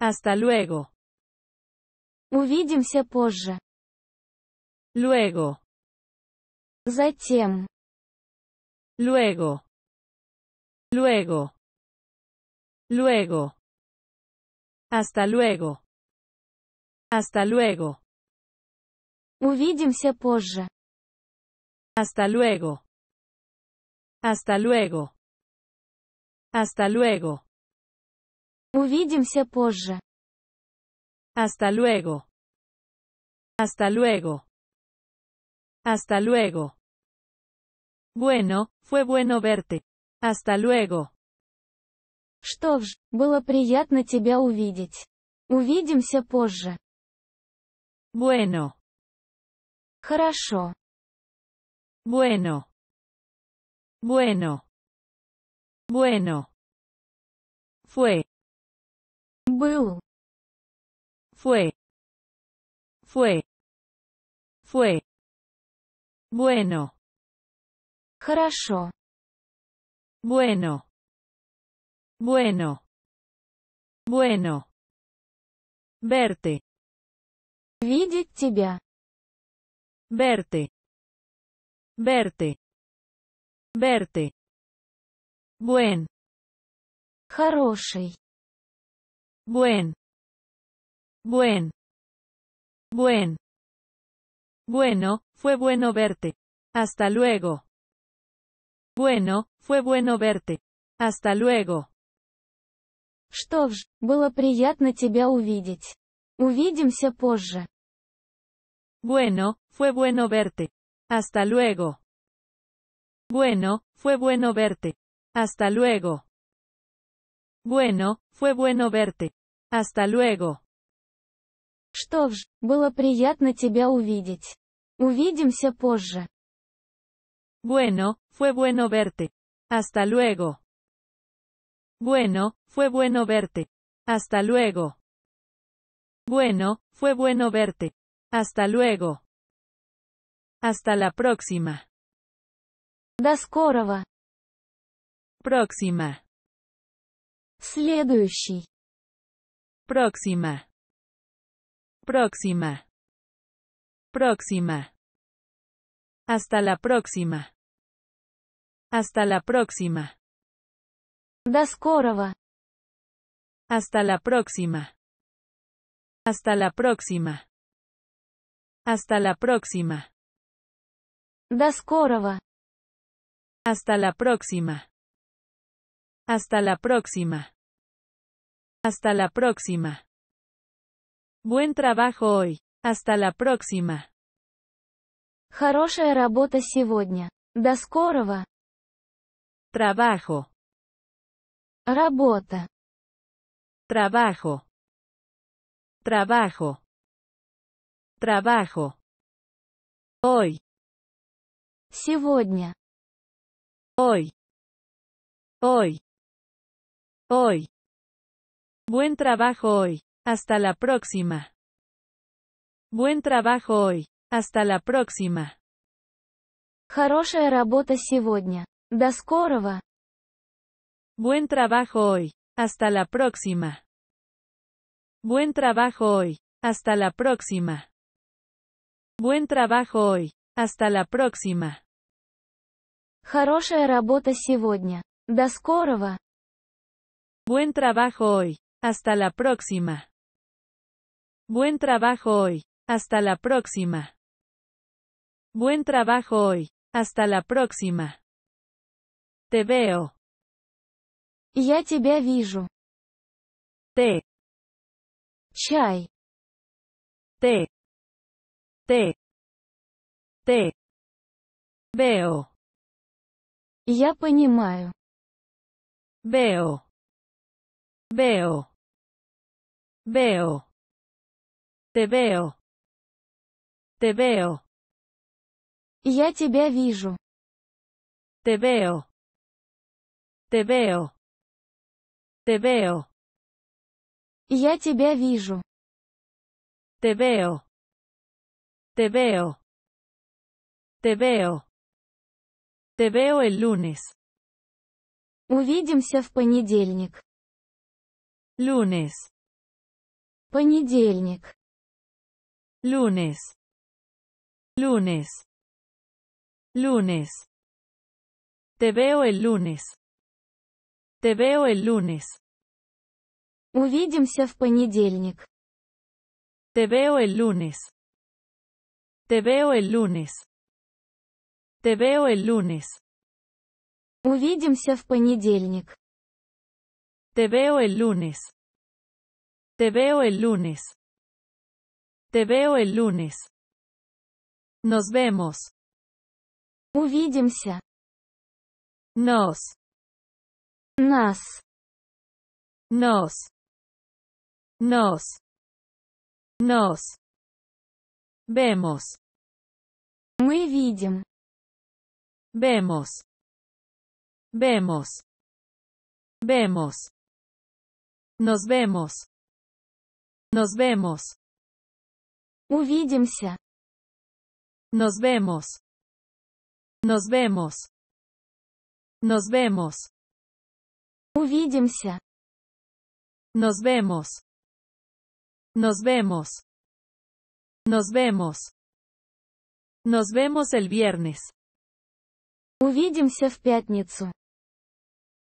Hasta luego. Увидимся позже. Luego. Затем. Luego. Luego. Luego. Hasta luego. Hasta luego. Увидимся позже. Hasta luego. Hasta luego. Hasta luego. Увидимся позже. Hasta luego. Hasta luego. Hasta luego. Bueno, fue bueno verte. Hasta luego. Что ж, было приятно тебя увидеть. Увидимся позже. Bueno. Хорошо. Bueno. Bueno. Bueno. Fue. Fue. Fue. Fue. Bueno. Хорошо. Bueno. Bueno. Bueno. Verte. Видеть тебя. Verte. Verte. Verte. Buen. Хороший buen buen buen bueno fue bueno verte hasta luego bueno fue bueno verte hasta luego Что ж, было приятно тебя увидеть. Увидимся позже. Bueno, fue bueno verte. Hasta luego. Bueno, fue bueno verte. Hasta luego. Bueno, fue bueno verte. Hasta luego. Что ж, было приятно тебя увидеть. Увидимся позже. Bueno, fue bueno verte. Hasta luego. Bueno, fue bueno verte. Hasta luego. Bueno, fue bueno verte. Hasta luego. Hasta la próxima. До скорого. Próxima. Следующий. Próxima. Próxima. Próxima. Hasta la próxima. Hasta la próxima. До Hasta la próxima. Hasta la próxima. Hasta la próxima. До Hasta la próxima. Hasta la próxima. Hasta la próxima. Buen trabajo hoy. Hasta la próxima. Хорошая работа сегодня. До скорого. Trabajo. Работа. Trabajo. Trabajo. Trabajo. Hoy. Сегодня. Hoy. Hoy. Hoy. Buen trabajo hoy. Hasta la próxima. Buen trabajo hoy. Hasta la próxima. Хорошая работа сегодня. До скорого. Buen trabajo hoy. Hasta la próxima. Buen trabajo hoy. Hasta la próxima. Buen trabajo hoy. Hasta la próxima. Хорошая работа сегодня. До скорого. Buen trabajo hoy. Hasta la próxima. Buen trabajo hoy. Hasta la próxima. Buen trabajo hoy. Hasta la próxima. Te veo. Ya тебя вижу. Te. chai Te. Te. Te. Veo. ya понимаю. Veo. Veo. Veo. Te veo. Te veo. Я тебя вижу. Te veo. Te veo. Te veo. Я тебя вижу. Te veo. Te veo. Te veo. Te veo el lunes. Увидимся в понедельник. Lunes. Понедельник. Lunes. Lunes. Lunes. Te veo el lunes. Te veo el lunes. Увидимся в понедельник. Te veo el lunes. Te veo el lunes. Te veo el lunes. Увидимся в понедельник. Te veo el lunes. Te veo el lunes. Te veo el lunes. Nos vemos. Увидимся. Nos. Нас. Nos. Nos. Nos. Vemos. Muy видим. Vemos. Vemos. Vemos. Nos vemos. Nos vemos. Увидимся. Nos vemos. Nos vemos. Nos vemos. Увидимся. Nos vemos. Nos vemos. Nos vemos. Nos vemos el viernes. Увидимся в пятницу.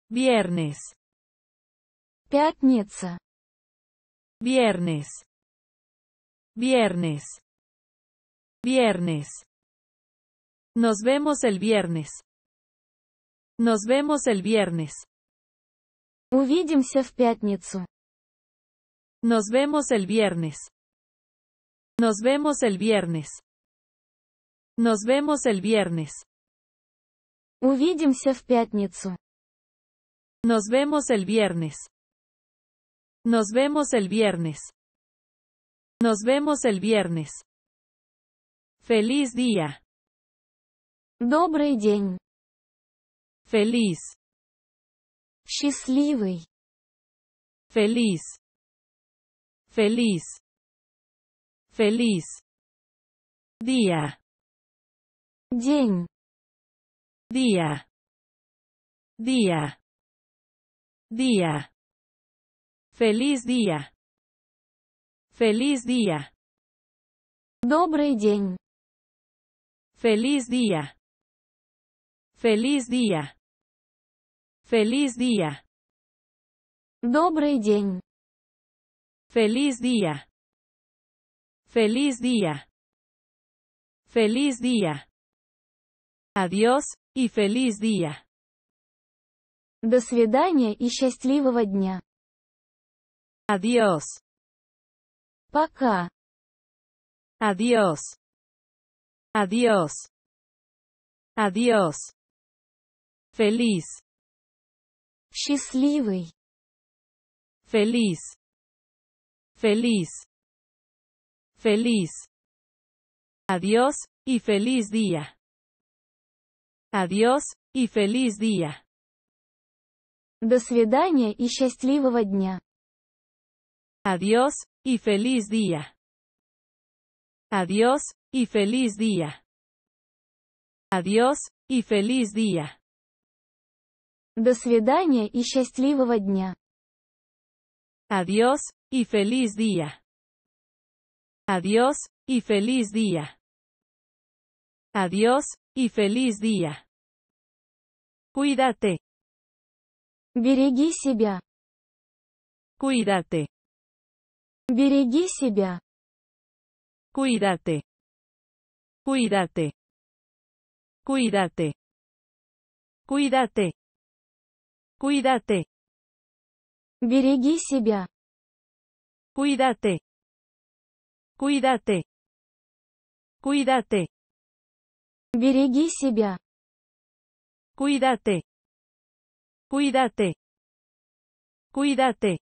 Viernes. Пятница. Viernes. Viernes. Viernes. Nos vemos el viernes. Nos vemos el viernes. Увидимся в пятницу. Nos vemos el viernes. Nos vemos el viernes. Nos vemos el viernes. Увидимся в пятницу. Nos vemos el viernes. Nos vemos el viernes. Nos vemos el viernes. Feliz día. Добрый день. Feliz. Счастливый. Feliz. Feliz. Feliz. Día. День. Día. Día. Día. Feliz día. Feliz día. Добрый день. Feliz día. Feliz día. Feliz día. Добрый день. Feliz día. Feliz día. Feliz día. Adiós, y feliz día. До свидания и счастливого дня. Adiós. Пока. Adiós. Adiós. Adiós. Feliz. Счастливый. Feliz. Feliz. Feliz. Adiós, y feliz día. Adiós, y feliz día. До свидания и счастливого дня. Adiós, y feliz día. Adiós, y feliz día. Adiós, y feliz día. До свидания и Adiós, y feliz día. Adiós, y feliz día. Adiós, y feliz día. Cuídate. Береги себя. Cuídate. Береги Cuídate. Cuídate. Cuídate. Cuídate. Cuídate. Береги Cuídate. Cuídate. Cuídate. Береги Cuídate. Cuídate. Cuídate.